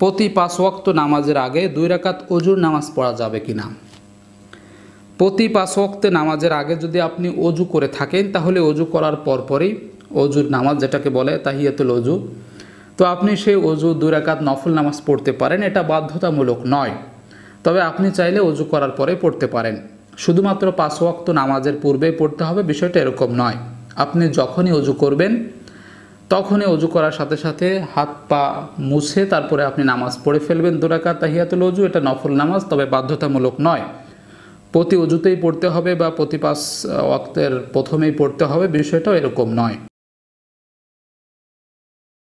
প্রতি পাঁচ ওয়াক্ত নামাজের আগে দুই রাকাত অজুর নামাজ পড়া যাবে কি না প্রতি পাঁচ ওয়াক্তে নামাজের আগে যদি আপনি অজু করে থাকেন তাহলে অজু করার পরপরই অজুর নামাজ যেটাকে বলে তাহিয়াতুল অজু তো আপনি সেই অজু দুই রাকাত নফল নামাজ পড়তে পারেন এটা বাধ্যতামূলক নয় তবে আপনি চাইলে অজু করার পরে পড়তে পারেন শুধুমাত্র পাঁচ ওয়াক্ত নামাজের পূর্বেই পড়তে হবে বিষয়টা এরকম নয় আপনি যখনই অজু করবেন তখনই অজু করার সাথে সাথে হাত পা মুছে তারপরে আপনি নামাজ পড়ে ফেলবেন দুরাকা তাহিয়াতুল অজু এটা নফল নামাজ তবে বাধ্যতামূলক নয় প্রতি অজুতেই পড়তে হবে বা প্রতি পাঁচ ওয়াক্তের প্রথমেই পড়তে হবে বিষয়টাও এরকম নয়